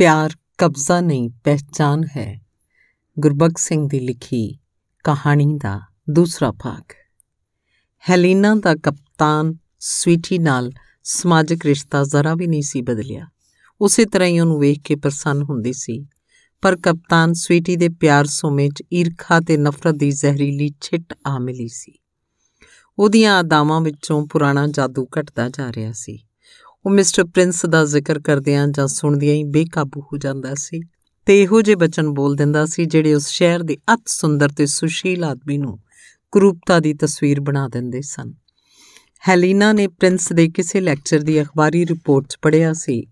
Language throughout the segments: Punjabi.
ਪਿਆਰ ਕਬਜ਼ਾ ਨਹੀਂ ਪਹਿਚਾਨ ਹੈ ਗੁਰਬਖਸ਼ ਸਿੰਘ ਦੀ ਲਿਖੀ ਕਹਾਣੀ ਦਾ ਦੂਸਰਾ ਭਾਗ ਹੈਲੀਨਾ ਦਾ ਕਪਤਾਨ ਸਵੀਟੀ ਨਾਲ ਸਮਾਜਿਕ ਰਿਸ਼ਤਾ ਜ਼ਰਾ ਵੀ ਨਹੀਂ ਸੀ ਬਦਲਿਆ ਉਸੇ ਤਰ੍ਹਾਂ ਹੀ ਉਹਨੂੰ ਵੇਖ ਕੇ ਪ੍ਰਸੰਨ ਹੁੰਦੀ ਸੀ ਪਰ ਕਪਤਾਨ ਸਵੀਟੀ ਦੇ ਪਿਆਰ ਸੋਮੇ 'ਚ ਈਰਖਾ ਤੇ ਨਫ਼ਰਤ ਦੀ ਜ਼ਹਿਰੀਲੀ ਛਿੱਟ ਆ ਮਿਲੀ ਸੀ ਉਹਦੀਆਂ ਆਦਾਵਾਂ ਵਿੱਚੋਂ ਪੁਰਾਣਾ ਜਾਦੂ ਘਟਦਾ ਜਾ ਰਿਹਾ ਸੀ ਉਹ ਮਿਸਟਰ ਪ੍ਰਿੰਸ ਦਾ ਜ਼ਿਕਰ ਕਰਦਿਆਂ ਜਾਂ ਸੁਣਦਿਆਂ ਹੀ ਬੇਕਾਬੂ ਹੋ ਜਾਂਦਾ ਸੀ ਤੇ ਇਹੋ ਜਿਹੇ ਬਚਨ ਬੋਲ ਦਿੰਦਾ ਸੀ ਜਿਹੜੇ ਉਸ ਸ਼ਹਿਰ ਦੇ ਅਤ ਸੁੰਦਰ ਤੇ ਸੁਸ਼ੀਲ ਆਦਮੀ ਨੂੰ ਕਰੂਪਤਾ ਦੀ ਤਸਵੀਰ ਬਣਾ ਦਿੰਦੇ ਸਨ ਹੈਲੀਨਾ ਨੇ ਪ੍ਰਿੰਸ ਦੇ ਕਿਸੇ ਲੈਕਚਰ ਦੀ ਅਖਬਾਰੀ ਰਿਪੋਰਟ 'ਚ ਪੜ੍ਹਿਆ ਸੀ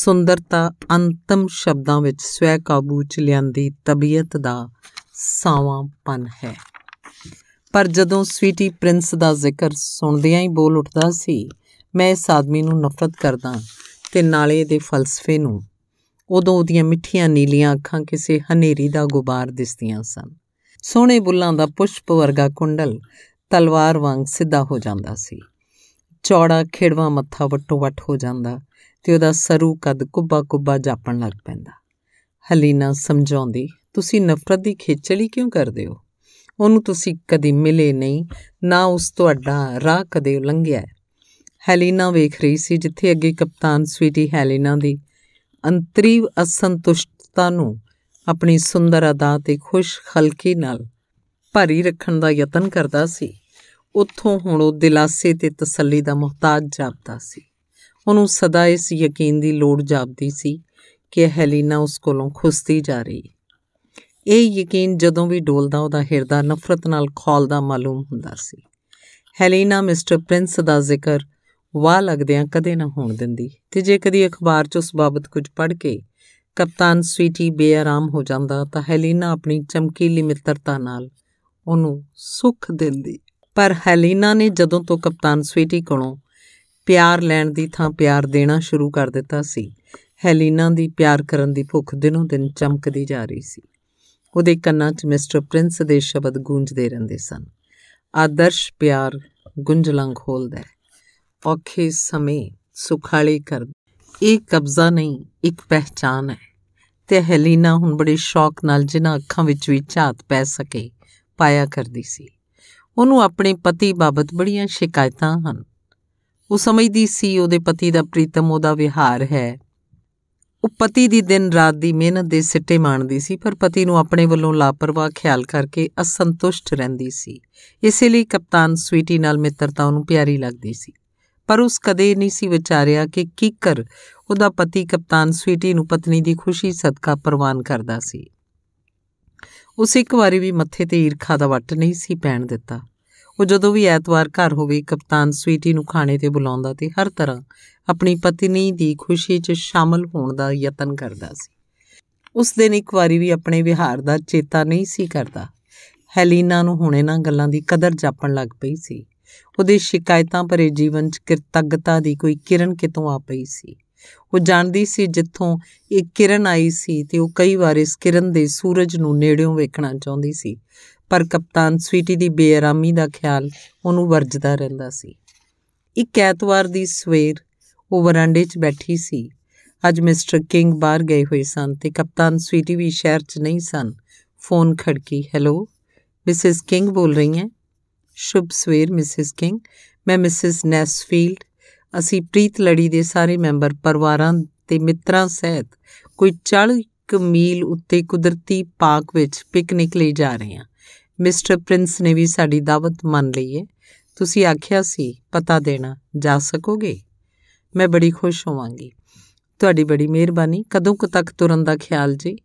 ਸੁੰਦਰਤਾ ਅੰਤਮ ਸ਼ਬਦਾਂ ਵਿੱਚ ਸਵੈ ਕਾਬੂ 'ਚ ਲਿਆਂਦੀ ਤਬੀਅਤ ਦਾ ਸਾਵਾਂਪਨ ਹੈ ਪਰ ਜਦੋਂ ਸਵੀਟੀ ਪ੍ਰਿੰਸ ਦਾ ਜ਼ਿਕਰ ਸੁਣਦਿਆਂ ਹੀ ਬੋਲ ਉੱਠਦਾ ਸੀ ਮੈਂ ਇਸ ਆਦਮੀ ਨੂੰ ਨਫ਼ਰਤ ਕਰਦਾ ਤੇ ਨਾਲੇ ਇਹਦੇ ਫਲਸਫੇ ਨੂੰ ਉਦੋਂ ਉਹਦੀਆਂ ਮਿੱਠੀਆਂ ਨੀਲੀਆਂ ਅੱਖਾਂ ਕਿਸੇ ਹਨੇਰੀ ਦਾ ਗੁਬਾਰ ਦਿਸਦੀਆਂ ਸਨ ਸੋਹਣੇ ਬੁੱਲਾਂ ਦਾ ਪੁਸ਼ਪ ਵਰਗਾ ਕੁੰਡਲ ਤਲਵਾਰ ਵਾਂਗ ਸਿੱਧਾ ਹੋ ਜਾਂਦਾ ਸੀ ਚੌੜਾ ਖੇੜਵਾ ਮੱਥਾ ਵੱਟੋ ਵੱਟ ਹੋ ਜਾਂਦਾ ਤੇ ਉਹਦਾ ਸਰੂ ਕਦ ਕੁੱਬਾ ਕੁੱਬਾ ਜਾਪਣ ਲੱਗ ਪੈਂਦਾ ਹਲੀਨਾ ਸਮਝਾਉਂਦੀ ਤੁਸੀਂ ਨਫ਼ਰਤ ਦੀ ਖੇਚਲੀ ਕਿਉਂ ਕਰਦੇ ਹੋ ਉਹਨੂੰ ਤੁਸੀਂ ਕਦੀ ਮਿਲੇ ਨਹੀਂ ਨਾ ਉਸ ਤੁਹਾਡਾ ਰਾਹ ਕਦੇ ਲੰਘਿਆ ਹੈਲੀਨਾ ਵੇਖ ਰਹੀ ਸੀ ਜਿੱਥੇ ਅੱਗੇ ਕਪਤਾਨ ਸਵੀਟੀ ਹੈਲੀਨਾ ਦੀ ਅੰਤਰੀਵ ਅਸੰਤੁਸ਼ਟਤਾ ਨੂੰ ਆਪਣੀ ਸੁੰਦਰ ਅਦਾ ਤੇ ਖੁਸ਼ ਖਲਕੀ ਨਾਲ ਭਰੀ ਰੱਖਣ ਦਾ ਯਤਨ ਕਰਦਾ ਸੀ ਉੱਥੋਂ ਹੁਣ ਉਹ ਦਿਲਾਸੇ ਤੇ ਤਸੱਲੀ ਦਾ ਮੁਹਤਾਜ ਜਾਪਦਾ ਸੀ ਉਹਨੂੰ ਸਦਾ ਇਸ ਯਕੀਨ ਦੀ ਲੋੜ ਜਾਪਦੀ ਸੀ ਕਿ ਹੈਲੀਨਾ ਉਸ ਕੋਲੋਂ ਖੁਸਤੀ ਜਾ ਰਹੀ ਇਹ ਯਕੀਨ ਜਦੋਂ ਵੀ ਡੋਲਦਾ ਉਹਦਾ ਹਿਰਦਾ ਨਫ਼ਰਤ ਨਾਲ ਖੋਲਦਾ ਮਾਲੂਮ ਹੁੰਦਾ ਸੀ ਹੈਲੀਨਾ ਮਿਸਟਰ ਪ੍ਰਿੰਸ ਦਾ ਜ਼ਿਕਰ ਵਾਹ ਲੱਗਦਿਆਂ ਕਦੇ ਨਾ ਹੋਣ ਦਿੰਦੀ ਤੇ ਜੇ ਕਦੀ ਅਖਬਾਰ 'ਚ ਉਸ ਬਾਬਤ ਕੁਝ ਪੜ੍ਹ ਕੇ ਕਪਤਾਨ ਸਵੀਟੀ ਬੇਆਰਾਮ ਹੋ ਜਾਂਦਾ ਤਾਂ ਹੈਲੀਨਾ ਆਪਣੀ ਚਮਕੀਲੀ ਮਿੱਤਰਤਾ ਨਾਲ ਉਹਨੂੰ ਸੁੱਖ ਦਿੰਦੀ ਪਰ ਹੈਲੀਨਾ ਨੇ ਜਦੋਂ ਤੋਂ ਕਪਤਾਨ ਸਵੀਟੀ ਕੋਲੋਂ ਪਿਆਰ ਲੈਣ ਦੀ ਥਾਂ ਪਿਆਰ ਦੇਣਾ ਸ਼ੁਰੂ ਕਰ ਦਿੱਤਾ ਸੀ ਹੈਲੀਨਾ ਦੀ ਪਿਆਰ ਕਰਨ ਦੀ ਭੁੱਖ ਦਿਨੋਂ ਦਿਨ ਚਮਕਦੀ ਜਾ ਰਹੀ ਸੀ ਉਹਦੇ ਕੰਨਾਂ 'ਚ ਮਿਸਟਰ ਪ੍ਰਿੰਸ ਦੇ ਸ਼ਬਦ ਗੂੰਜਦੇ ਰਹਿੰਦੇ ਸਨ ਆਦਰਸ਼ ਪਿਆਰ ਗੁੰਜਲੰਗ ਖੋਲਦਾ ਹੈ ਔਖੇ ਸਮੇਂ ਸੁਖਾਲੀ ਕਰ ਇਹ ਕਬਜ਼ਾ ਨਹੀਂ ਇੱਕ ਪਹਿਚਾਨ ਹੈ ਤੇ ਹੈਲੀਨਾ ਹੁਣ ਬੜੇ ਸ਼ੌਕ ਨਾਲ ਜਿਨ੍ਹਾਂ ਅੱਖਾਂ ਵਿੱਚ ਵੀ ਝਾਤ ਪੈ ਸਕੇ ਪਾਇਆ ਕਰਦੀ ਸੀ ਉਹਨੂੰ ਆਪਣੇ ਪਤੀ ਬਾਬਤ ਬੜੀਆਂ ਸ਼ਿਕਾਇਤਾਂ ਹਨ ਉਹ ਸਮਝਦੀ ਸੀ ਉਹਦੇ ਪਤੀ ਦਾ ਪ੍ਰੀਤਮ ਉਹਦਾ ਵਿਹਾਰ ਹੈ ਉਹ ਪਤੀ ਦੀ ਦਿਨ ਰਾਤ ਦੀ ਮਿਹਨਤ ਦੇ ਸਿੱਟੇ ਮਾਣਦੀ ਸੀ ਪਰ ਪਤੀ ਨੂੰ ਆਪਣੇ ਵੱਲੋਂ ਲਾਪਰਵਾਹ ਖਿਆਲ ਕਰਕੇ ਅਸੰਤੁਸ਼ਟ ਰਹਿੰਦੀ ਸੀ ਇਸੇ ਲਈ ਕਪਤਾਨ ਸਵੀਟੀ ਨਾਲ ਮਿੱਤਰਤਾ ਉਹਨੂੰ ਪਿਆਰੀ ਲੱਗਦੀ ਸੀ ਪਰ ਉਸ ਕਦੇ ਨਹੀਂ ਸੀ ਵਿਚਾਰਿਆ ਕਿ ਕਿਕਰ ਉਹਦਾ ਪਤੀ ਕਪਤਾਨ ਸਵੀਟੀ ਨੂੰ ਪਤਨੀ ਦੀ ਖੁਸ਼ੀ ਸਦਕਾ ਪ੍ਰਵਾਨ ਕਰਦਾ ਸੀ ਉਸ ਇੱਕ ਵਾਰੀ ਵੀ ਮੱਥੇ ਤੇ ਈਰਖਾ ਦਾ ਵੱਟ ਨਹੀਂ ਸੀ ਪੈਣ ਦਿੱਤਾ ਉਹ ਜਦੋਂ ਵੀ ਐਤਵਾਰ ਘਰ ਹੋਵੇ ਕਪਤਾਨ ਸਵੀਟੀ ਨੂੰ ਖਾਣੇ ਤੇ ਬੁਲਾਉਂਦਾ ਤੇ ਹਰ ਤਰ੍ਹਾਂ ਆਪਣੀ ਪਤਨੀ ਦੀ ਖੁਸ਼ੀ 'ਚ ਸ਼ਾਮਲ ਹੋਣ ਦਾ ਯਤਨ ਕਰਦਾ ਸੀ ਉਸ ਦਿਨ ਇੱਕ ਵਾਰੀ ਵੀ ਆਪਣੇ ਵਿਹਾਰ ਦਾ ਚੇਤਾ ਨਹੀਂ ਸੀ ਕਰਦਾ ਹੈਲੀਨਾ ਨੂੰ ਹੁਣ ਨਾ ਗੱਲਾਂ ਦੀ ਕਦਰ ਜਾਪਣ ਲੱਗ ਪਈ ਸੀ ਉਹਦੇ ਸ਼ਿਕਾਇਤਾਂ ਭਰੇ ਜੀਵਨ 'ਚ ਕਿਰਤਗਤਾ ਦੀ ਕੋਈ ਕਿਰਨ ਕਿਤੋਂ ਆ ਪਈ ਸੀ ਉਹ ਜਾਣਦੀ ਸੀ ਜਿੱਥੋਂ ਇਹ ਕਿਰਨ ਆਈ ਸੀ ਤੇ ਉਹ ਕਈ ਵਾਰ ਇਸ ਕਿਰਨ ਦੇ ਸੂਰਜ ਨੂੰ ਨੇੜਿਓਂ ਵੇਖਣਾ ਚਾਹੁੰਦੀ ਸੀ ਪਰ ਕਪਤਾਨ ਸਵੀਟੀ ਦੀ ਬੇਆਰਾਮੀ ਦਾ ਖਿਆਲ ਉਹਨੂੰ ਵਰਜਦਾ ਰਹਿੰਦਾ ਸੀ ਇੱਕ ਐਤਵਾਰ ਦੀ ਸਵੇਰ ਉਹ ਵਰਾਂਡੇ 'ਚ ਬੈਠੀ ਸੀ ਅੱਜ ਮਿਸਟਰ ਕਿੰਗ ਬਾਹਰ ਗਏ ਹੋਏ ਸਨ ਤੇ ਕਪਤਾਨ ਸਵੀਟੀ ਵੀ ਸ਼ਹਿਰ 'ਚ ਨਹੀਂ ਸਨ ਫੋਨ ਖੜਕੀ ਹੈਲੋ ਮਿਸਿਸ ਕਿੰਗ ਬੋਲ ਰਹੀ ਹੈ ਸ਼ੁਭ ਸਵੇਰ ਮਿਸਿਸ ਕਿੰਗ ਮੈਂ ਮਿਸਿਸ ਨੈਸਫੀਲਡ ਅਸੀਂ ਪ੍ਰੀਤ ਲੜੀ ਦੇ ਸਾਰੇ ਮੈਂਬਰ ਪਰਿਵਾਰਾਂ ਤੇ ਮਿੱਤਰਾਂ ਸਹਿਤ ਕੋਈ 40 ਮੀਲ ਉੱਤੇ ਕੁਦਰਤੀ ਪਾਰਕ ਵਿੱਚ ਪਿਕਨਿਕ ਲਈ ਜਾ ਰਹੇ ਹਾਂ ਮਿਸਟਰ ਪ੍ਰਿੰਸ ਨੇ ਵੀ ਸਾਡੀ ਦਾਵਤ ਮੰਨ ਲਈ ਹੈ ਤੁਸੀਂ ਆਖਿਆ ਸੀ ਪਤਾ ਦੇਣਾ ਜਾ ਸਕੋਗੇ ਮੈਂ ਬੜੀ ਖੁਸ਼ ਹੋਵਾਂਗੀ ਤੁਹਾਡੀ ਬੜੀ ਮਿਹਰਬਾਨੀ ਕਦੋਂ ਕੁ ਤੱਕ ਤੁਰਨ ਦਾ ਖਿਆਲ ਜੀ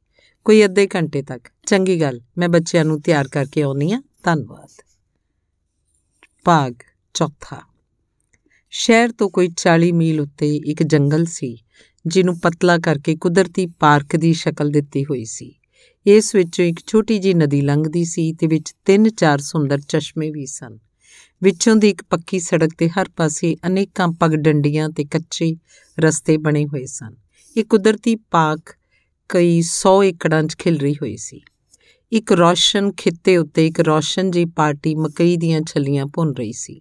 ਕੋਈ ਅੱਧੇ ਘੰਟੇ ਤੱਕ ਚੰਗੀ ਗੱਲ ਮੈਂ ਬੱਚਿਆਂ ਨੂੰ ਤਿਆਰ ਕਰਕੇ ਆਉਣੀ ਆ ਧੰਨਵਾਦ ਭਾਗ ਚੌਥਾ ਸ਼ਹਿਰ ਤੋਂ ਕੋਈ 40 ਮੀਲ ਉੱਤੇ ਇੱਕ ਜੰਗਲ ਸੀ ਜਿਹਨੂੰ ਪਤਲਾ ਕਰਕੇ ਕੁਦਰਤੀ ਪਾਰਕ ਦੀ ਸ਼ਕਲ ਦਿੱਤੀ ਹੋਈ ਸੀ ਇਸ ਵਿੱਚੋਂ ਇੱਕ ਛੋਟੀ ਜੀ ਨਦੀ ਲੰਘਦੀ ਸੀ ਤੇ ਵਿੱਚ ਤਿੰਨ ਚਾਰ ਸੁੰਦਰ ਚਸ਼ਮੇ ਵੀ ਸਨ ਵਿੱਚੋਂ ਦੀ ਇੱਕ ਪੱਕੀ ਸੜਕ ਤੇ ਹਰ ਪਾਸੇ ਅਨੇਕਾਂ ਪਗ ਡੰਡੀਆਂ ਤੇ ਕੱਚੇ ਰਸਤੇ ਬਣੇ ਹੋਏ ਸਨ ਇਹ ਕੁਦਰਤੀ ਪਾਰਕ ਕਈ 100 ਏਕੜਾਂ 'ਚ ਖਿਲਰੀ ਹੋਈ ਸੀ ਇੱਕ ਰੌਸ਼ਨ ਖਿੱਤੇ ਉੱਤੇ ਇੱਕ ਰੌਸ਼ਨ ਜੀ ਪਾਰਟੀ ਮਕਈ ਦੀਆਂ ਛੱਲੀਆਂ ਭੁੰਨ ਰਹੀ ਸੀ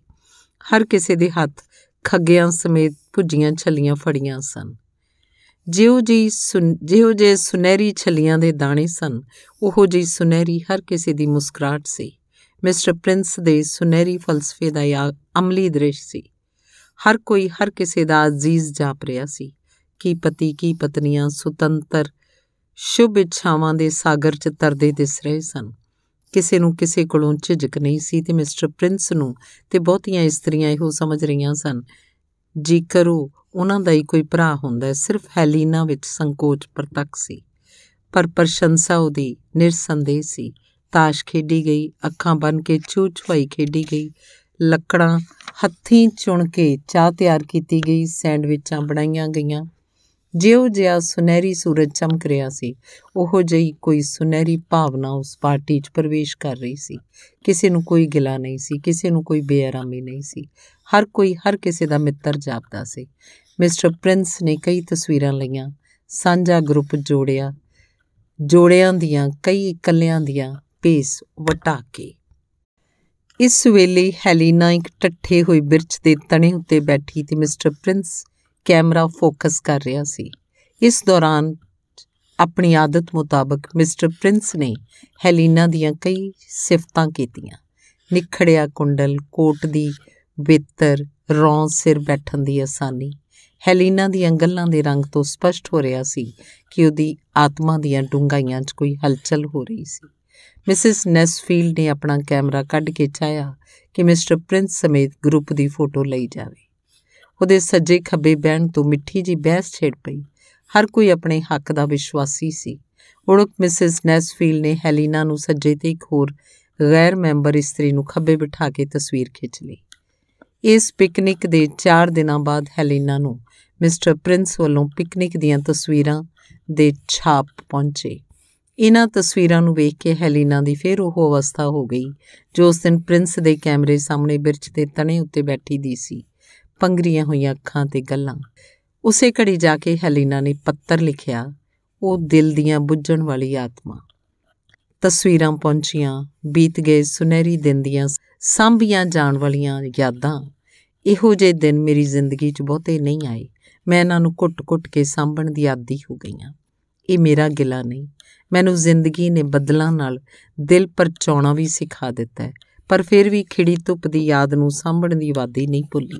ਹਰ ਕਿਸੇ ਦੇ ਹੱਥ ਖੱਗਿਆਂ ਸਮੇਤ ਭੁੱਜੀਆਂ ਛੱਲੀਆਂ ਫੜੀਆਂ ਸਨ ਜਿਉ ਜੀ ਜਿਉ ਜੇ ਸੁਨਹਿਰੀ ਛੱਲੀਆਂ ਦੇ ਦਾਣੇ ਸਨ ਉਹੋ ਜੀ ਸੁਨਹਿਰੀ ਹਰ ਕਿਸੇ ਦੀ ਮੁਸਕਰਾਹਟ ਸੀ ਮਿਸਟਰ ਪ੍ਰਿੰਸ ਦੇ ਸੁਨਹਿਰੀ ਫਲਸਫੇ ਦਾ ਇਹ ਅਮਲੀ ਦ੍ਰਿਸ਼ ਸੀ ਹਰ ਕੋਈ ਹਰ ਕਿਸੇ ਦਾ ਅਜ਼ੀਜ਼ ਜਾਪ ਰਿਹਾ ਸੀ ਕੀ ਪਤੀ ਕੀ ਪਤਨੀਆਂ ਸੁਤੰਤਰ ਸ਼ੁਭ ਇੱਛਾਵਾਂ ਦੇ ਸਾਗਰ 'ਚ ਤਰਦੇ ਦਿਸ ਰਹੇ ਸਨ ਕਿਸੇ ਨੂੰ ਕਿਸੇ ਕੋਲੋਂ ਝਿਜਕ ਨਹੀਂ ਸੀ ਤੇ ਮਿਸਟਰ ਪ੍ਰਿੰਸ ਨੂੰ ਤੇ ਬਹੁਤੀਆਂ ਇਸਤਰੀਆਂ ਇਹੋ ਸਮਝ ਰਹੀਆਂ ਸਨ ਜੀ ਕਰੋ ਉਹਨਾਂ ਦਾ ਹੀ ਕੋਈ ਭਰਾ ਹੁੰਦਾ ਸਿਰਫ ਹੈਲੀਨਾ ਵਿੱਚ ਸੰਕੋਚ ਪ੍ਰਤੱਖ ਸੀ ਪਰ ਪ੍ਰਸ਼ੰਸਾ ਉਹਦੀ ਨਿਰਸੰਦੇਹ ਸੀ ਤਾਸ਼ ਖੇਡੀ ਗਈ ਅੱਖਾਂ ਬੰਨ ਕੇ ਛੂ ਖੇਡੀ ਗਈ ਲੱਕੜਾਂ ਹੱਥੀਂ ਚੁਣ ਕੇ ਚਾਹ ਤਿਆਰ ਕੀਤੀ ਗਈ ਸੈਂਡਵਿਚਾਂ ਬਣਾਈਆਂ ਗਈਆਂ ਜਿਉਂ ਜਿਆ ਸੁਨਹਿਰੀ ਸੂਰਜ ਚਮਕ ਰਿਹਾ ਸੀ ਉਹੋ ਜਿਹੀ ਕੋਈ ਸੁਨਹਿਰੀ ਭਾਵਨਾ ਉਸ ਪਾਰਟੀ 'ਚ ਪ੍ਰਵੇਸ਼ ਕਰ ਰਹੀ ਸੀ ਕਿਸੇ ਨੂੰ ਕੋਈ ਗਿਲਾ ਨਹੀਂ ਸੀ ਕਿਸੇ ਨੂੰ ਕੋਈ ਬੇਆਰਾਮੀ ਨਹੀਂ ਸੀ ਹਰ ਕੋਈ ਹਰ ਕਿਸੇ ਦਾ ਮਿੱਤਰ ਜਾਪਦਾ ਸੀ ਮਿਸਟਰ ਪ੍ਰਿੰਸ ਨੇ ਕਈ ਤਸਵੀਰਾਂ ਲਈਆਂ ਸਾਂਝਾ ਗਰੁੱਪ ਜੋੜਿਆ ਜੋੜਿਆਂ ਦੀਆਂ ਕਈ ਇਕੱਲਿਆਂ ਦੀਆਂ ਪੇਸ ਵਟਾ ਕੇ ਇਸ ਵੇਲੇ ਹੈਲੀਨਾ ਇੱਕ ਟੱਠੇ ਹੋਏ ਬਿਰਚ ਦੇ ਤਣੇ ਉੱਤੇ ਬੈਠੀ ਤੇ ਮਿਸਟਰ ਪ੍ਰਿੰਸ ਕੈਮਰਾ ਫੋਕਸ ਕਰ ਰਿਹਾ ਸੀ ਇਸ ਦੌਰਾਨ ਆਪਣੀ ਆਦਤ ਮੁਤਾਬਕ ਮਿਸਟਰ ਪ੍ਰਿੰਸ ਨੇ ਹੈਲੀਨਾ ਦੀਆਂ ਕਈ ਸਿਫਤਾਂ ਕੀਤੀਆਂ ਨਿਖੜਿਆ ਕੁੰਡਲ ਕੋਟ ਦੀ ਬਿੱਤਰ ਰੌਂ ਸਿਰ ਬੈਠਣ ਦੀ ਆਸਾਨੀ ਹੈਲੀਨਾ ਦੀਆਂ ਗੱਲਾਂ ਦੇ ਰੰਗ ਤੋਂ ਸਪਸ਼ਟ ਹੋ ਰਿਹਾ ਸੀ ਕਿ ਉਹਦੀ ਆਤਮਾ ਦੀਆਂ ਡੂੰਘਾਈਆਂ 'ਚ ਕੋਈ ਹਲਚਲ ਹੋ ਰਹੀ ਸੀ ਮਿਸਿਸ ਨੈਸਫੀਲਡ ਨੇ ਆਪਣਾ ਕੈਮਰਾ ਕੱਢ ਕੇ ਚਾਇਆ ਕਿ ਮਿਸਟਰ ਪ੍ਰਿੰਸ ਸਮੇਤ ਗਰੁੱਪ ਦੀ ਫੋਟੋ ਲਈ ਜਾਵੇ ਉਹਦੇ ਸੱਜੇ ਖੱਬੇ ਬਹਿਣ ਤੋਂ ਮਿੱਠੀ ਜੀ ਬਹਿਸ ਛੇੜ ਪਈ ਹਰ ਕੋਈ ਆਪਣੇ ਹੱਕ ਦਾ ਵਿਸ਼ਵਾਸੀ ਸੀ ਉੜਕ ਮਿਸਿਸ ਨੈਸਫੀਲ ਨੇ ਹੈਲੀਨਾ ਨੂੰ ਸੱਜੇ ਤੇ ਇੱਕ ਹੋਰ ਗੈਰ ਮੈਂਬਰ ਇਸਤਰੀ ਨੂੰ ਖੱਬੇ ਬਿਠਾ ਕੇ ਤਸਵੀਰ ਖਿੱਚ ਲਈ ਇਸ ਪਿਕਨਿਕ ਦੇ 4 ਦਿਨਾਂ ਬਾਅਦ ਹੈਲੀਨਾ ਨੂੰ ਮਿਸਟਰ ਪ੍ਰਿੰਸ ਵੱਲੋਂ ਪਿਕਨਿਕ ਦੀਆਂ ਤਸਵੀਰਾਂ ਦੇ ਛਾਪ ਪਹੁੰਚੇ ਇਹਨਾਂ ਤਸਵੀਰਾਂ ਨੂੰ ਵੇਖ ਕੇ ਹੈਲੀਨਾ ਦੀ ਫੇਰ ਉਹ ਅਵਸਥਾ ਹੋ ਗਈ ਜੋ ਉਸ ਦਿਨ ਪ੍ਰਿੰਸ ਦੇ ਕੈਮਰੇ ਸਾਹਮਣੇ ਬਿਰਚ ਦੇ ਤਣੇ ਉੱਤੇ ਬੈਠੀ ਦੀ ਸੀ ਪੰਗਰੀਆਂ ਹੋਈਆਂ ਅੱਖਾਂ ਤੇ ਗੱਲਾਂ ਉਸੇ ਘੜੀ ਜਾ ਕੇ ਹੈਲੀਨਾ ਨੇ ਪੱਤਰ ਲਿਖਿਆ ਉਹ ਦਿਲ ਦੀਆਂ ਬੁੱਝਣ ਵਾਲੀ ਆਤਮਾ ਤਸਵੀਰਾਂ ਪਹੁੰਚੀਆਂ ਬੀਤ ਗਏ ਸੁਨਹਿਰੀ ਦਿਨ ਦੀਆਂ ਸਾਂਭੀਆਂ ਜਾਣ ਵਾਲੀਆਂ ਯਾਦਾਂ ਇਹੋ ਜਿਹੇ ਦਿਨ ਮੇਰੀ ਜ਼ਿੰਦਗੀ 'ਚ ਬਹੁਤੇ ਨਹੀਂ ਆਏ ਮੈਂ ਇਹਨਾਂ ਨੂੰ ਕੁੱਟ-ਕੁੱਟ ਕੇ ਸਾਂਭਣ ਦੀ ਆਦੀ ਹੋ ਗਈਆਂ ਇਹ ਮੇਰਾ ਗਿਲਾ ਨਹੀਂ ਮੈਨੂੰ ਜ਼ਿੰਦਗੀ ਨੇ ਬਦਲਾਂ ਨਾਲ ਦਿਲ ਪਰਚਾਉਣਾ ਵੀ ਸਿਖਾ ਦਿੱਤਾ ਪਰ ਫਿਰ ਵੀ ਖਿੜੀ ਧੁੱਪ ਦੀ ਯਾਦ ਨੂੰ ਸਾਂਭਣ ਦੀ ਵਾਦੀ ਨਹੀਂ ਭੁੱਲੀ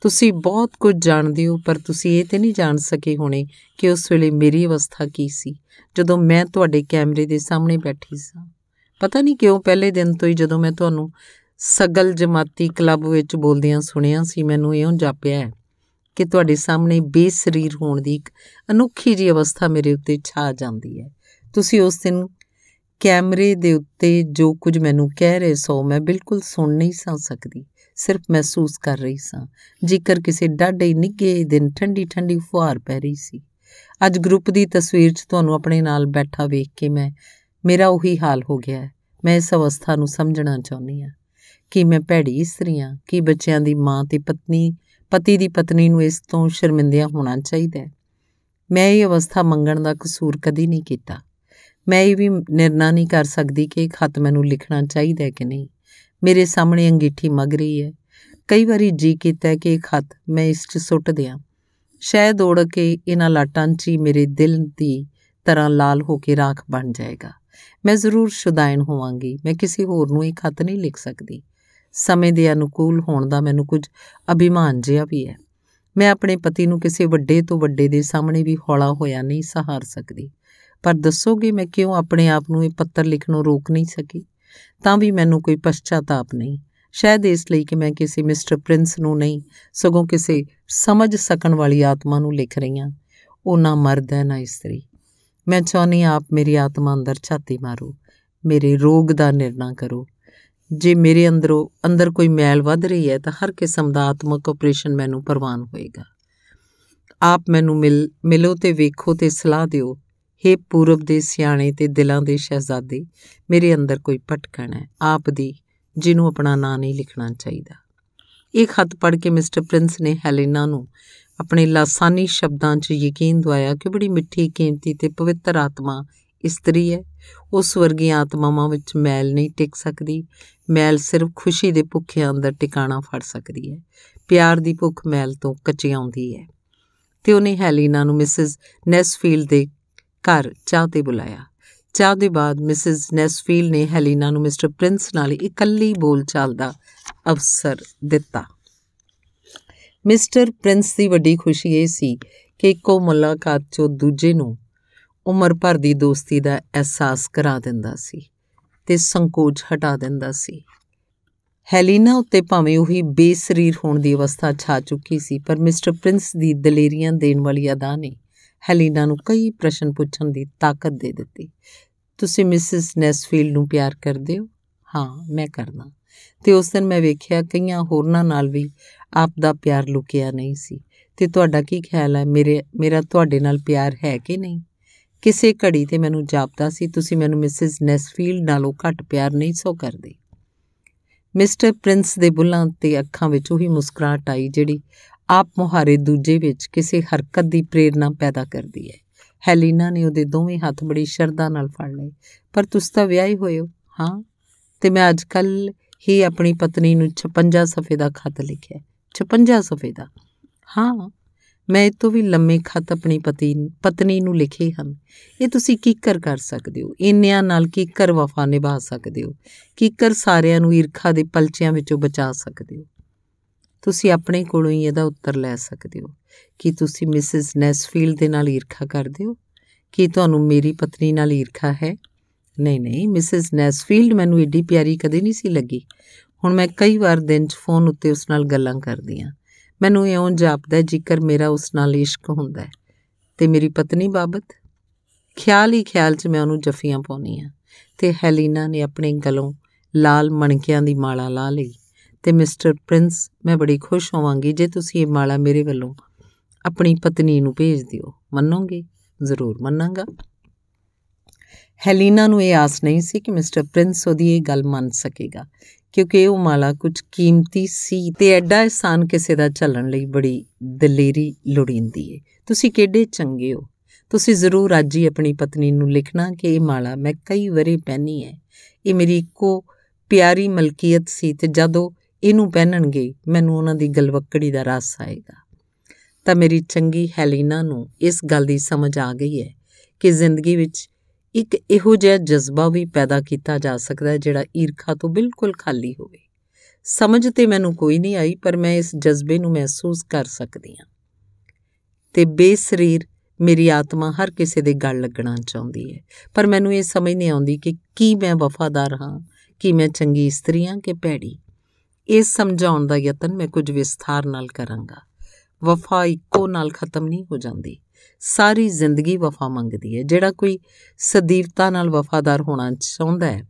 ਤੁਸੀਂ ਬਹੁਤ ਕੁਝ ਜਾਣਦੇ ਹੋ ਪਰ ਤੁਸੀਂ ਇਹ ਤੇ ਨਹੀਂ ਜਾਣ ਸਕੇ ਹੋਣੇ ਕਿ ਉਸ ਵੇਲੇ ਮੇਰੀ ਅਵਸਥਾ ਕੀ ਸੀ ਜਦੋਂ ਮੈਂ ਤੁਹਾਡੇ ਕੈਮਰੇ ਦੇ ਸਾਹਮਣੇ ਬੈਠੀ ਸਾਂ ਪਤਾ ਨਹੀਂ ਕਿਉਂ ਪਹਿਲੇ ਦਿਨ ਤੋਂ ਹੀ ਜਦੋਂ ਮੈਂ ਤੁਹਾਨੂੰ ਸਗਲ ਜਮਾਤੀ ਕਲੱਬ ਵਿੱਚ ਬੋਲਦਿਆਂ ਸੁਣਿਆ ਸੀ ਮੈਨੂੰ ਇਉਂ ਜਾਪਿਆ ਕਿ ਤੁਹਾਡੇ ਸਾਹਮਣੇ ਬੇਸਰੀਰ ਹੋਣ ਦੀ ਇੱਕ ਅਨੋਖੀ ਜੀ ਅਵਸਥਾ ਮੇਰੇ ਉੱਤੇ ਛਾ ਜਾਂਦੀ ਹੈ ਤੁਸੀਂ ਉਸ ਦਿਨ ਕੈਮਰੇ ਦੇ ਉੱਤੇ ਜੋ ਕੁਝ ਮੈਨੂੰ ਕਹਿ ਰਹੇ ਸੋ ਮੈਂ ਬਿਲਕੁਲ ਸੁਣ ਨਹੀਂ ਸਕਦੀ ਸਿਰਫ ਮਹਿਸੂਸ ਕਰ ਰਹੀ ਸਾਂ ਜਿਕਰ ਕਿਸੇ ਡਾਢੇ ਨਿੱਗੇ ਦਿਨ ਠੰਡੀ ਠੰਡੀ ਫੁਹਾਰ ਪੈ ਰਹੀ ਸੀ ਅੱਜ ਗਰੁੱਪ ਦੀ ਤਸਵੀਰ 'ਚ ਤੁਹਾਨੂੰ ਆਪਣੇ ਨਾਲ ਬੈਠਾ ਵੇਖ ਕੇ ਮੈਂ ਮੇਰਾ ਉਹੀ ਹਾਲ ਹੋ ਗਿਆ ਹੈ ਮੈਂ ਇਸ ਅਵਸਥਾ ਨੂੰ ਸਮਝਣਾ ਚਾਹੁੰਦੀ ਹਾਂ ਕਿ ਮੈਂ ਭੈੜੀ ਇਸਤਰੀ ਹਾਂ ਕਿ ਬੱਚਿਆਂ ਦੀ ਮਾਂ ਤੇ ਪਤਨੀ ਪਤੀ ਦੀ ਪਤਨੀ ਨੂੰ ਇਸ ਤੋਂ ਸ਼ਰਮਿੰਦਿਆ ਹੋਣਾ ਚਾਹੀਦਾ ਹੈ ਮੈਂ ਇਹ ਅਵਸਥਾ ਮੰਗਣ ਦਾ ਕਸੂਰ ਕਦੀ ਨਹੀਂ ਕੀਤਾ ਮੈਂ ਇਹ ਵੀ ਨਿਰਣਾ ਨਹੀਂ ਕਰ ਸਕਦੀ ਕਿ ਖਤ ਮੈਨੂੰ ਲਿਖਣਾ ਚਾਹੀਦਾ ਹੈ ਕਿ ਨਹੀਂ ਮੇਰੇ ਸਾਹਮਣੇ ਅੰਗੀਠੀ ਮਗ ਰਹੀ ਹੈ ਕਈ ਵਾਰੀ ਜੀ ਕੀਤਾ ਕਿ ਇਹ ਖਤ ਮੈਂ ਇਸ 'ਚ ਸੁੱਟ ਦਿਆਂ ਸ਼ਾਇਦ ਉੜ ਕੇ ਇਹਨਾਂ ਲਾਟਾਂ 'ਚ ਹੀ ਮੇਰੇ ਦਿਲ ਦੀ ਤਰ੍ਹਾਂ ਲਾਲ ਹੋ ਕੇ ਰਾਖ ਬਣ ਜਾਏਗਾ ਮੈਂ ਜ਼ਰੂਰ ਸ਼ੁਦਾਇਨ ਹੋਵਾਂਗੀ ਮੈਂ ਕਿਸੇ ਹੋਰ ਨੂੰ ਇਹ ਖਤ ਨਹੀਂ ਲਿਖ ਸਕਦੀ ਸਮੇਂ ਦੇ ਅਨੁਕੂਲ ਹੋਣ ਦਾ ਮੈਨੂੰ ਕੁਝ ਅਭਿਮਾਨ ਜਿਹਾ ਵੀ ਹੈ ਮੈਂ ਆਪਣੇ ਪਤੀ ਨੂੰ ਕਿਸੇ ਵੱਡੇ ਤੋਂ ਵੱਡੇ ਦੇ ਸਾਹਮਣੇ ਵੀ ਹੌਲਾ ਹੋਇਆ ਨਹੀਂ ਸਹਾਰ ਸਕਦੀ ਪਰ ਦੱਸੋਗੇ ਮੈਂ ਕਿਉਂ ਆਪਣੇ ਆਪ ਨੂੰ ਇਹ ਪੱਤਰ ਲਿਖਣੋਂ ਰੋਕ ਨਹੀਂ ਸਕੀ ਤਾਂ ਵੀ ਮੈਨੂੰ ਕੋਈ ਪਛਤਾਪ ਨਹੀਂ ਸ਼ਾਇਦ ਇਸ ਲਈ ਕਿ ਮੈਂ ਕਿਸੇ ਮਿਸਟਰ ਪ੍ਰਿੰਸ ਨੂੰ ਨਹੀਂ ਸਗੋਂ ਕਿਸੇ ਸਮਝ ਸਕਣ ਵਾਲੀ ਆਤਮਾ ਨੂੰ ਲਿਖ ਰਹੀ ਹਾਂ ਉਹ ਨਾ ਮਰਦ ਹੈ ਨਾ ਇਸਤਰੀ ਮੈਂ ਚਾਹਨੀ ਆਪ ਮੇਰੀ ਆਤਮਾ ਅੰਦਰ ਛਾਤੀ ਮਾਰੋ ਮੇਰੇ ਰੋਗ ਦਾ ਨਿਰਣਾ ਕਰੋ ਜੇ ਮੇਰੇ ਅੰਦਰੋਂ ਅੰਦਰ ਕੋਈ ਮੈਲ ਵੱਧ ਰਹੀ ਹੈ ਤਾਂ ਹਰ ਕਿਸਮ ਦਾ ਆਤਮਿਕ ਆਪਰੇਸ਼ਨ ਮੈਨੂੰ ਪ੍ਰਵਾਨ ਹੋਏਗਾ ਆਪ ਮੈਨੂੰ ਮਿਲ ਮਿਲੋ ਤੇ ਵੇਖੋ ਤੇ ਸਲਾਹ ਦਿਓ हे ਪੂਰਬ ਦੇ ਸਿਆਣੇ ਤੇ ਦਿਲਾਂ ਦੇ ਸ਼ਹਿਜ਼ਾਦੇ ਮੇਰੇ ਅੰਦਰ ਕੋਈ ਭਟਕਣ ਹੈ ਆਪ ਦੀ ਜਿਹਨੂੰ ਆਪਣਾ ਨਾਂ ਨਹੀਂ ਲਿਖਣਾ ਚਾਹੀਦਾ ਇਹ ਖਤ ਪੜ ਕੇ ਮਿਸਟਰ ਪ੍ਰਿੰਸ ਨੇ ਹੈਲੇਨਾ ਨੂੰ ਆਪਣੇ ਲਾਸਾਨੀ ਸ਼ਬਦਾਂ 'ਚ ਯਕੀਨ ਦਵਾਇਆ ਕਿ ਬੜੀ ਮਿੱਠੀ ਕੀਮਤੀ ਤੇ ਪਵਿੱਤਰ ਆਤਮਾ ਇਸਤਰੀ ਹੈ ਉਹ ਸਵਰਗੀ ਆਤਮਾਵਾਂ ਵਿੱਚ ਮੈਲ ਨਹੀਂ ਟਿਕ ਸਕਦੀ ਮੈਲ ਸਿਰਫ ਖੁਸ਼ੀ ਦੇ ਭੁੱਖਿਆਂ ਅੰਦਰ ਟਿਕਾਣਾ ਫੜ ਸਕਦੀ ਹੈ ਪਿਆਰ ਦੀ ਭੁੱਖ ਮੈਲ ਤੋਂ ਕੱਚੀ ਆਉਂਦੀ ਹੈ ਤੇ ਉਹਨੇ ਹੈਲੀਨਾ ਨੂੰ ਮਿਸਿਸ ਨੈਸਫੀਲਡ ਦੇ ਘਰ ਚਾਹ ਤੇ ਬੁਲਾਇਆ ਚਾਹ ਦੇ ਬਾਅਦ ਮਿਸਿਸ ਨੈਸਫੀਲ ਨੇ ਹੈਲੀਨਾ ਨੂੰ ਮਿਸਟਰ ਪ੍ਰਿੰਸ ਨਾਲ ਇਕੱਲੀ ਬੋਲਚਾਲ ਦਾ ਅਵਸਰ ਦਿੱਤਾ ਮਿਸਟਰ ਪ੍ਰਿੰਸ ਦੀ ਵੱਡੀ ਖੁਸ਼ੀ ਇਹ ਸੀ ਕਿ ਇੱਕੋ ਮੁਲਾਕਾਤ ਚੋਂ ਦੂਜੇ ਨੂੰ ਉਮਰ ਭਰ ਦੀ ਦੋਸਤੀ ਦਾ ਅਹਿਸਾਸ ਕਰਾ ਦਿੰਦਾ ਸੀ ਤੇ ਸੰਕੋਚ ਹਟਾ ਦਿੰਦਾ ਸੀ ਹੈਲੀਨਾ ਉੱਤੇ ਭਾਵੇਂ ਉਹੀ ਬੇਸਰੀਰ ਹੋਣ ਦੀ ਅਵਸਥਾ ਛਾ ਚੁੱਕੀ ਸੀ ਪਰ ਮਿਸਟਰ ਪ੍ਰਿੰਸ ਦੀ ਦਲੇਰੀਆਂ ਦੇਣ ਵਾਲੀ ਅਦਾ ਨੇ ਹੈਲੀਨਾ ਨੂੰ ਕਈ ਪ੍ਰਸ਼ਨ ਪੁੱਛਣ ਦੀ ਤਾਕਤ ਦੇ ਦਿੱਤੀ ਤੁਸੀਂ ਮਿਸਿਸ ਨੈਸਫੀਲਡ ਨੂੰ ਪਿਆਰ ਕਰਦੇ ਹੋ ਹਾਂ ਮੈਂ ਕਰਦਾ ਤੇ ਉਸ ਦਿਨ ਮੈਂ ਵੇਖਿਆ ਕਈਆਂ ਹੋਰਨਾਂ ਨਾਲ ਵੀ ਆਪ ਦਾ ਪਿਆਰ ਲੁਕਿਆ ਨਹੀਂ ਸੀ ਤੇ ਤੁਹਾਡਾ ਕੀ ਖਿਆਲ ਹੈ ਮੇਰੇ ਮੇਰਾ ਤੁਹਾਡੇ ਨਾਲ ਪਿਆਰ ਹੈ ਕਿ ਨਹੀਂ ਕਿਸੇ ਘੜੀ ਤੇ ਮੈਨੂੰ ਜਾਪਦਾ ਸੀ ਤੁਸੀਂ ਮੈਨੂੰ ਮਿਸਿਸ ਨੈਸਫੀਲਡ ਨਾਲੋਂ ਘੱਟ ਪਿਆਰ ਨਹੀਂ ਸੋ ਕਰਦੇ ਮਿਸਟਰ ਪ੍ਰਿੰਸ ਦੇ ਬੁੱਲਾਂ ਤੇ ਅੱਖਾਂ ਵਿੱਚ ਉਹੀ ਮੁਸਕਰਾਹਟ ਆਈ ਜਿਹੜੀ ਆਪ ਮੁਹਾਰੇ ਦੂਜੇ ਵਿੱਚ ਕਿਸੇ ਹਰਕਤ ਦੀ ਪ੍ਰੇਰਣਾ ਪੈਦਾ ਕਰਦੀ ਹੈ ਹੈਲੀਨਾ ਨੇ ਉਹਦੇ ਦੋਵੇਂ ਹੱਥ ਬੜੀ ਸ਼ਰਧਾ ਨਾਲ ਫੜ ਲਏ ਪਰ ਤੁਸੀਂ ਤਾਂ ਵਿਆਹੇ ਹੋਏ ਹੋ ਹਾਂ ਤੇ ਮੈਂ ਅੱਜ ਕੱਲ ਹੀ ਆਪਣੀ ਪਤਨੀ ਨੂੰ 56 ਸਫੇ ਦਾ ਖਤ ਲਿਖਿਆ 56 ਸਫੇ ਦਾ ਹਾਂ ਮੈਂ ਇਤੋਂ ਤੋਂ ਵੀ ਲੰਮੇ ਖਤ ਆਪਣੀ ਪਤੀ ਪਤਨੀ ਨੂੰ ਲਿਖੇ ਹਨ ਇਹ ਤੁਸੀਂ ਕੀ ਕਰ ਸਕਦੇ ਹੋ ਇੰਨਿਆਂ ਨਾਲ ਕਰ ਵਫਾ ਨਿਭਾ ਸਕਦੇ ਹੋ ਕਰ ਸਾਰਿਆਂ ਨੂੰ ਈਰਖਾ ਦੇ ਪਲਚਿਆਂ ਵਿੱਚੋਂ ਬਚਾ ਸਕਦੇ ਹੋ ਤੁਸੀਂ ਆਪਣੇ ਕੋਲੋਂ ਹੀ ਇਹਦਾ ਉੱਤਰ ਲੈ ਸਕਦੇ ਹੋ ਕਿ ਤੁਸੀਂ ਮਿਸਿਸ ਨੈਸਫੀਲਡ ਦੇ ਨਾਲ ਈਰਖਾ ਕਰਦੇ ਹੋ ਕਿ ਤੁਹਾਨੂੰ ਮੇਰੀ ਪਤਨੀ ਨਾਲ ਈਰਖਾ ਹੈ ਨਹੀਂ ਨਹੀਂ ਮਿਸਿਸ ਨੈਸਫੀਲਡ ਮੈਨੂੰ ਏਡੀ ਪਿਆਰੀ ਕਦੇ ਨਹੀਂ ਸੀ ਲੱਗੀ ਹੁਣ ਮੈਂ ਕਈ ਵਾਰ ਦਿਨ 'ਚ ਫੋਨ ਉੱਤੇ ਉਸ ਨਾਲ ਗੱਲਾਂ ਕਰਦੀ ਆ ਮੈਨੂੰ ਇਉਂ ਜਾਪਦਾ ਜ਼ਿਕਰ ਮੇਰਾ ਉਸ ਨਾਲ ਇਸ਼ਕ ਹੁੰਦਾ ਹੈ ਤੇ ਮੇਰੀ ਪਤਨੀ ਬਾਬਤ ਖਿਆਲ ਹੀ ਖਿਆਲ 'ਚ ਮੈਂ ਉਹਨੂੰ ਜਫੀਆਂ ਪਾਉਣੀ ਆ ਤੇ ਹੈਲੀਨਾ ਨੇ ਆਪਣੇ ਗਲੋਂ ਲਾਲ ਮਣਕਿਆਂ ਦੀ ਮਾਲਾ ਲਾ ਲਈ ਤੇ ਮਿਸਟਰ ਪ੍ਰਿੰਸ ਮੈਂ ਬੜੀ ਖੁਸ਼ ਹੋਵਾਂਗੀ ਜੇ ਤੁਸੀਂ ਇਹ ਮਾਲਾ ਮੇਰੇ ਵੱਲੋਂ ਆਪਣੀ ਪਤਨੀ ਨੂੰ ਭੇਜ ਦਿਓ ਮੰਨੋਗੇ ਜ਼ਰੂਰ ਮੰਨਾਂਗਾ ਹੈਲੀਨਾ ਨੂੰ ਇਹ ਆਸ ਨਹੀਂ ਸੀ ਕਿ ਮਿਸਟਰ ਪ੍ਰਿੰਸ ਉਹਦੀ ਇਹ ਗੱਲ ਮੰਨ ਸਕੇਗਾ ਕਿਉਂਕਿ ਉਹ ਮਾਲਾ ਕੁਝ ਕੀਮਤੀ ਸੀ ਤੇ ਐਡਾ ਇਹਸਾਨ ਕਿਸੇ ਦਾ ਚੱਲਣ ਲਈ ਬੜੀ ਦਲੇਰੀ ਲੋੜੀਂਦੀ ਏ ਤੁਸੀਂ ਕਿਹੜੇ ਚੰਗੇ ਹੋ ਤੁਸੀਂ ਜ਼ਰੂਰ ਅੱਜ ਹੀ ਆਪਣੀ ਪਤਨੀ ਨੂੰ ਲਿਖਣਾ ਕਿ ਇਹ ਮਾਲਾ ਮੈਂ ਕਈ ਵਾਰੀ ਪਹਿਨੀ ਹੈ ਇਹ ਮੇਰੀ ਇੱਕੋ ਪਿਆਰੀ ਮਲਕੀਅਤ ਸੀ ਤੇ ਜਦੋਂ ਇਹਨੂੰ ਪਹਿਨਣਗੇ ਮੈਨੂੰ ਉਹਨਾਂ ਦੀ ਗਲਵੱਕੜੀ ਦਾ ਰਸ ਆਏਗਾ ਤਾਂ ਮੇਰੀ ਚੰਗੀ ਹੈਲੀਨਾ ਨੂੰ ਇਸ ਗੱਲ ਦੀ ਸਮਝ ਆ ਗਈ ਹੈ ਕਿ ਜ਼ਿੰਦਗੀ ਵਿੱਚ ਇੱਕ ਇਹੋ ਜਿਹਾ ਜਜ਼ਬਾ ਵੀ ਪੈਦਾ ਕੀਤਾ ਜਾ ਸਕਦਾ ਹੈ ਜਿਹੜਾ ਈਰਖਾ ਤੋਂ ਬਿਲਕੁਲ ਖਾਲੀ ਹੋਵੇ ਸਮਝ ਤੇ ਮੈਨੂੰ ਕੋਈ ਨਹੀਂ ਆਈ ਪਰ ਮੈਂ ਇਸ ਜਜ਼ਬੇ ਨੂੰ ਮਹਿਸੂਸ ਕਰ ਸਕਦੀ ਹਾਂ ਤੇ ਬੇਸਰੀਰ ਮੇਰੀ ਆਤਮਾ ਹਰ ਕਿਸੇ ਦੇ ਗੱਲ ਲੱਗਣਾ ਚਾਹੁੰਦੀ ਹੈ ਪਰ ਮੈਨੂੰ ਇਹ ਸਮਝ ਨਹੀਂ ਆਉਂਦੀ ਕਿ ਕੀ ਮੈਂ ਵਫਾਦਾਰ ਹਾਂ ਕੀ ਮੈਂ ਚੰਗੀ ਇਸਤਰੀ ਹਾਂ ਕਿ ਭੈੜੀ ਇਸ ਸਮਝਾਉਣ ਦਾ ਯਤਨ ਮੈਂ ਕੁਝ ਵਿਸਥਾਰ ਨਾਲ ਕਰਾਂਗਾ ਵਫਾ ਇੱਕੋ ਨਾਲ ਖਤਮ ਨਹੀਂ ਹੋ ਜਾਂਦੀ ਸਾਰੀ ਜ਼ਿੰਦਗੀ ਵਫਾ ਮੰਗਦੀ ਹੈ ਜਿਹੜਾ ਕੋਈ ਸਦੀਵਤਾ ਨਾਲ ਵਫਾਦਾਰ ਹੋਣਾ ਚਾਹੁੰਦਾ ਹੈ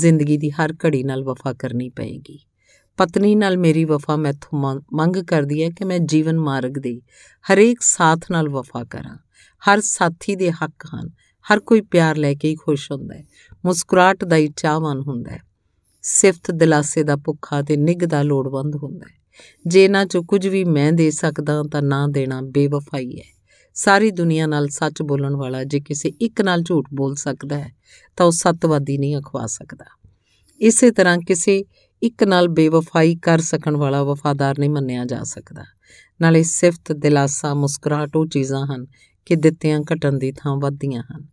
ਜ਼ਿੰਦਗੀ ਦੀ ਹਰ ਘੜੀ ਨਾਲ ਵਫਾ ਕਰਨੀ ਪਏਗੀ ਪਤਨੀ ਨਾਲ ਮੇਰੀ ਵਫਾ ਮੈਥੋਂ ਮੰਗ ਕਰਦੀ ਹੈ ਕਿ ਮੈਂ ਜੀਵਨ ਮਾਰਗ ਦੇ ਹਰੇਕ ਸਾਥ ਨਾਲ ਵਫਾ ਕਰਾਂ ਹਰ ਸਾਥੀ ਦੇ ਹੱਕ ਹਨ ਹਰ ਕੋਈ ਪਿਆਰ ਲੈ ਕੇ ਹੀ ਖੁਸ਼ ਹੁੰਦਾ ਹੈ ਮੁਸਕਰਾਟ ਦਾ ਹੀ ਚਾਹਵਾਨ ਹੁੰਦਾ ਹੈ ਸਿਫਤ ਦਿਲਾਸੇ ਦਾ ਭੁੱਖਾ ਤੇ ਨਿੱਘ ਦਾ ਲੋੜਵੰਦ ਹੁੰਦਾ ਹੈ ਜੇ ਨਾ ਚ ਕੁਝ ਵੀ ਮੈਂ ਦੇ ਸਕਦਾ ਤਾਂ ਨਾ ਦੇਣਾ ਬੇਵਫਾਈ ਹੈ ਸਾਰੀ ਦੁਨੀਆ ਨਾਲ ਸੱਚ ਬੋਲਣ ਵਾਲਾ ਜੇ ਕਿਸੇ ਇੱਕ ਨਾਲ ਝੂਠ ਬੋਲ ਸਕਦਾ ਹੈ ਤਾਂ ਉਹ ਸਤਵਾਦੀ ਨਹੀਂ ਅਖਵਾ ਸਕਦਾ ਇਸੇ ਤਰ੍ਹਾਂ ਕਿਸੇ ਇੱਕ ਨਾਲ ਬੇਵਫਾਈ ਕਰ ਸਕਣ ਵਾਲਾ ਵਫਾਦਾਰ ਨਹੀਂ ਮੰਨਿਆ ਜਾ ਸਕਦਾ ਨਾਲੇ ਸਿਫਤ ਦਿਲਾਸਾ ਮੁਸਕਰਾਹਟ ਉਹ ਚੀਜ਼ਾਂ ਹਨ ਕਿ ਦਿੱਤਿਆਂ ਘਟਣ ਦੀ ਥਾਂ ਵੱਧਦੀਆਂ ਹਨ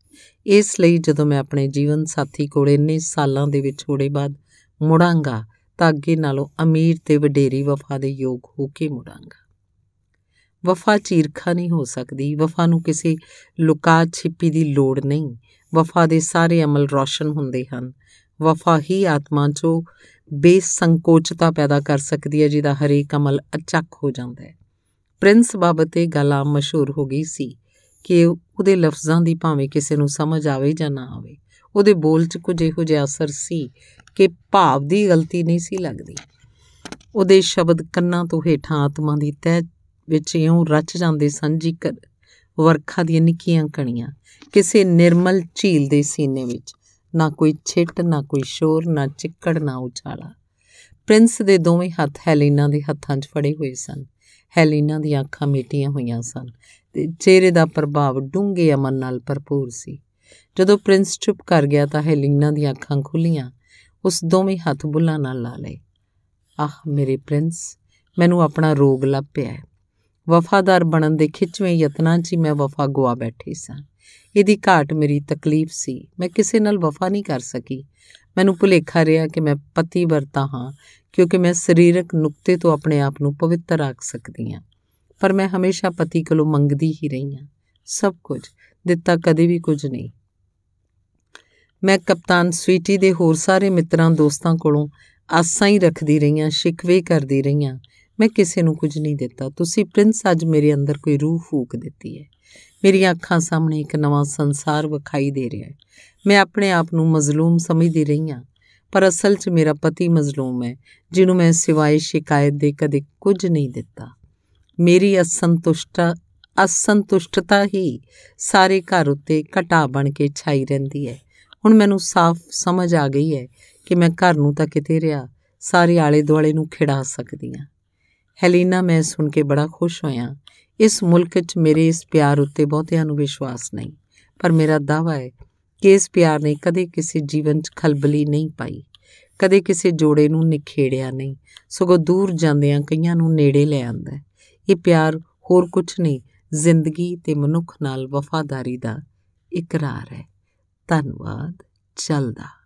ਇਸ ਲਈ ਜਦੋਂ ਮੈਂ ਆਪਣੇ ਜੀਵਨ ਸਾਥੀ ਕੋਲ ਇੰਨੇ ਸਾਲਾਂ ਦੇ ਵਿਛੋੜੇ ਬਾਅਦ ਮੁੜਾਂਗਾ ਤਾਂ ਅੱਗੇ ਨਾਲੋਂ ਅਮੀਰ ਤੇ ਵਡੇਰੀ ਵਫਾ ਦੇ ਯੋਗ ਹੋ ਕੇ ਮੁੜਾਂਗਾ ਵਫਾ ਚੀਰਖਾ ਨਹੀਂ ਹੋ ਸਕਦੀ ਵਫਾ ਨੂੰ ਕਿਸੇ ਲੁਕਾ ਛਿਪੀ ਦੀ ਲੋੜ ਨਹੀਂ ਵਫਾ ਦੇ ਸਾਰੇ ਅਮਲ ਰੌਸ਼ਨ ਹੁੰਦੇ ਹਨ ਵਫਾ ਹੀ ਆਤਮਾ 'ਚੋਂ ਬੇਸੰਕੋਚਤਾ ਪੈਦਾ ਕਰ ਸਕਦੀ ਹੈ ਜਿਹਦਾ ਹਰੇਕ ਅਮਲ ਅਚਕ ਹੋ ਜਾਂਦਾ ਹੈ ਪ੍ਰਿੰਸ ਬਾਬਤੇ ਇਹ ਗੱਲ ਆ ਮਸ਼ਹੂਰ ਹੋ ਗਈ ਸੀ ਕਿ ਉਹਦੇ ਲਫ਼ਜ਼ਾਂ ਦੀ ਭਾਵੇਂ ਕਿਸੇ ਨੂੰ ਸਮਝ ਆਵੇ ਜਾਂ ਨਾ ਆਵੇ ਉਹਦੇ ਬੋਲ 'ਚ ਕੁਝ ਇਹੋ ਜਿਹਾ ਅਸਰ ਸੀ ਕਿ ਭਾਵ ਦੀ ਗਲਤੀ ਨਹੀਂ ਸੀ ਲੱਗਦੀ ਉਹਦੇ ਸ਼ਬਦ ਕੰਨਾਂ ਤੋਂ ਹੇਠਾਂ ਆਤਮਾ ਦੀ ਤਹਿ ਵਿੱਚ ਇਉਂ ਰਚ ਜਾਂਦੇ ਸਨ ਜਿਕਰ ਵਰਖਾ ਦੀਆਂ ਨਿੱਕੀਆਂ ਕਣੀਆਂ ਕਿਸੇ ਨਿਰਮਲ ਝੀਲ ਦੇ ਸੀਨੇ ਵਿੱਚ ਨਾ ਕੋਈ ਛਿੱਟ ਨਾ ਕੋਈ ਸ਼ੋਰ ਨਾ ਚਿੱਕੜ ਨਾ ਉਚਾਲਾ ਪ੍ਰਿੰਸ ਦੇ ਦੋਵੇਂ ਹੱਥ ਹੈਲੀਨਾ ਦੇ ਹੱਥਾਂ 'ਚ ਫੜੇ ਹੋਏ ਸਨ ਹੈਲੀਨਾ ਦੀਆਂ ਅੱਖਾਂ ਮੀਟੀਆਂ ਹੋਈਆਂ ਸਨ ਤੇ ਚਿਹਰੇ ਦਾ ਪ੍ਰਭਾਵ ਡੂੰਘੇ ਅਮਨ ਨਾਲ ਭਰਪੂਰ ਸੀ ਜਦੋਂ ਪ੍ਰਿੰਸ ਚੁੱਪ ਕਰ ਗਿਆ ਤਾਂ ਹੈਲੀਨਾ ਦੀਆਂ ਅੱਖਾਂ ਖੁੱਲੀਆਂ ਉਸ ਦੋਵੇਂ ਹੱਥ ਬੁੱਲਾਂ ਨਾਲ ਲਾ ਲਏ ਆਹ ਮੇਰੇ ਪ੍ਰਿੰਸ ਮੈਨੂੰ ਆਪਣਾ ਰੋਗ ਲੱਭ ਪਿਆ ਹੈ ਵਫਾਦਾਰ ਬਣਨ ਦੇ ਖਿੱਚਵੇਂ ਯਤਨਾਂ 'ਚ ਮੈਂ ਵਫਾ ਗਵਾ ਬੈਠੀ ਸਾਂ ਇਹਦੀ ਘਾਟ ਮੇਰੀ ਤਕਲੀਫ ਸੀ ਮੈਂ ਕਿਸੇ ਨਾਲ ਵਫਾ ਨਹੀਂ ਕਰ ਸਕੀ ਮੈਨੂੰ ਭੁਲੇਖਾ ਰਿਹਾ ਕਿ ਮੈਂ ਪਤੀ ਵਰਤਾ ਹਾਂ ਕਿਉਂਕਿ ਮੈਂ ਸਰੀਰਕ ਨੁਕਤੇ ਤੋਂ ਆਪਣੇ ਆਪ ਨੂੰ ਪਵਿੱਤਰ ਰੱਖ ਸਕਦੀ ਹਾਂ ਪਰ ਮੈਂ ਹਮੇਸ਼ਾ ਪਤੀ ਕੋਲੋਂ ਮੰਗਦੀ ਹੀ ਰਹੀ ਹਾਂ ਸਭ ਕੁਝ ਦਿੱਤਾ ਕਦੇ ਵੀ ਕੁਝ ਨਹੀਂ ਮੈਂ ਕਪਤਾਨ ਸਵੀਟੀ ਦੇ ਹੋਰ ਸਾਰੇ ਮਿੱਤਰਾਂ ਦੋਸਤਾਂ ਕੋਲੋਂ ਆਸਾਂ ਹੀ ਰੱਖਦੀ ਰਹੀਆਂ ਸ਼ਿਕਵੇ ਕਰਦੀ ਰਹੀਆਂ ਮੈਂ ਕਿਸੇ ਨੂੰ ਕੁਝ ਨਹੀਂ ਦਿੱਤਾ ਤੁਸੀਂ ਪ੍ਰਿੰਸ ਅੱਜ ਮੇਰੇ ਅੰਦਰ ਕੋਈ ਰੂਹ ਫੂਕ ਦਿੱਤੀ ਹੈ ਮੇਰੀਆਂ ਅੱਖਾਂ ਸਾਹਮਣੇ ਇੱਕ ਨਵਾਂ ਸੰਸਾਰ ਵਿਖਾਈ ਦੇ ਰਿਹਾ ਹੈ ਮੈਂ ਆਪਣੇ ਆਪ ਨੂੰ ਮਜ਼ਲੂਮ ਸਮਝਦੀ ਰਹੀ ਹਾਂ ਪਰ ਅਸਲ 'ਚ ਮੇਰਾ ਪਤੀ ਮਜ਼ਲੂਮ ਹੈ ਜਿਹਨੂੰ ਮੈਂ ਸਿਵਾਏ ਸ਼ਿਕਾਇਤ ਦੇ ਕਦੇ ਕੁਝ ਨਹੀਂ ਦਿੱਤਾ ਮੇਰੀ ਅਸੰਤੁਸ਼ਟਤਾ ਅਸੰਤੁਸ਼ਟਤਾ ਹੀ ਸਾਰੇ ਘਰ ਉੱਤੇ ਘਟਾ ਬਣ ਕੇ ਛਾਈ ਰਹਿੰਦੀ ਹੈ ਹੁਣ ਮੈਨੂੰ ਸਾਫ਼ ਸਮਝ ਆ ਗਈ ਹੈ ਕਿ ਮੈਂ ਘਰ ਨੂੰ ਤਾਂ ਕਿਤੇ ਰਿਆ ਸਾਰੇ ਆਲੇ ਦੁਆਲੇ ਨੂੰ ਖਿੜਾ ਸਕਦੀ ਹਾਂ ਹੈਲੀਨਾ ਮੈਂ ਸੁਣ ਕੇ ਬੜਾ ਖੁਸ਼ ਹੋਇਆ ਇਸ ਮੁਲਕ 'ਚ ਮੇਰੇ ਇਸ ਪਿਆਰ ਉੱਤੇ ਬਹੁਤਿਆਂ ਨੂੰ ਵਿਸ਼ਵਾਸ ਨਹੀਂ ਪਰ ਮੇਰਾ ਦਾਵਾ ਹੈ ਕਿ ਇਸ ਪਿਆਰ ਨੇ ਕਦੇ ਕਿਸੇ ਜੀਵਨ 'ਚ ਖਲਬਲੀ ਨਹੀਂ ਪਾਈ ਕਦੇ ਕਿਸੇ ਜੋੜੇ ਨੂੰ ਨਿਖੇੜਿਆ ਨਹੀਂ ਸਗੋਂ ਦੂਰ ਜਾਂਦਿਆਂ ਕਈਆਂ ਨੂੰ ਨੇੜੇ ਲੈ ਆਂਦਾ ਹੈ ਇਹ ਪਿਆਰ ਹੋਰ ਕੁਝ ਨਹੀਂ ਜ਼ਿੰਦਗੀ ਤੇ ਮਨੁੱਖ ਨਾਲ ਵਫਾਦਾਰੀ ਦਾ ਇਕਰਾਰ ਹੈ ਧੰਨਵਾਦ ਚੱਲਦਾ